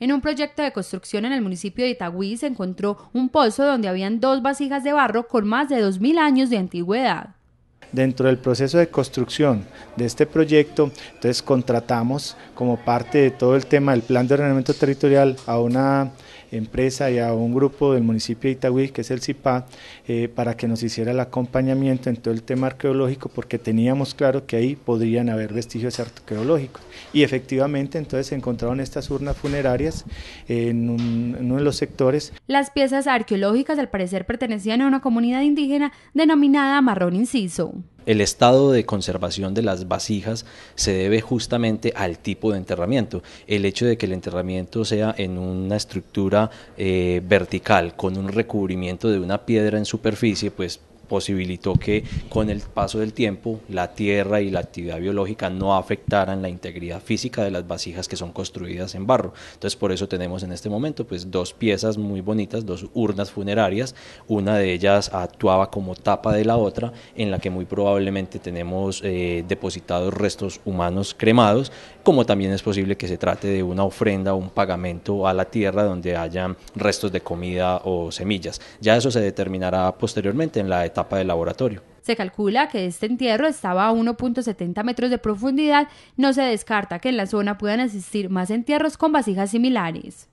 En un proyecto de construcción en el municipio de Itagüí se encontró un pozo donde habían dos vasijas de barro con más de 2.000 años de antigüedad. Dentro del proceso de construcción de este proyecto, entonces contratamos como parte de todo el tema del plan de ordenamiento territorial a una empresa y a un grupo del municipio de Itagüí, que es el CIPA, eh, para que nos hiciera el acompañamiento en todo el tema arqueológico, porque teníamos claro que ahí podrían haber vestigios arqueológicos. Y efectivamente, entonces se encontraron estas urnas funerarias en uno de los sectores. Las piezas arqueológicas, al parecer, pertenecían a una comunidad indígena denominada Marrón Inciso. El estado de conservación de las vasijas se debe justamente al tipo de enterramiento. El hecho de que el enterramiento sea en una estructura eh, vertical con un recubrimiento de una piedra en superficie, pues posibilitó que con el paso del tiempo la tierra y la actividad biológica no afectaran la integridad física de las vasijas que son construidas en barro. Entonces por eso tenemos en este momento pues dos piezas muy bonitas, dos urnas funerarias, una de ellas actuaba como tapa de la otra en la que muy probablemente tenemos eh, depositados restos humanos cremados, como también es posible que se trate de una ofrenda o un pagamento a la tierra donde hayan restos de comida o semillas. Ya eso se determinará posteriormente en la etapa tapa laboratorio. Se calcula que este entierro estaba a 1.70 metros de profundidad. No se descarta que en la zona puedan existir más entierros con vasijas similares.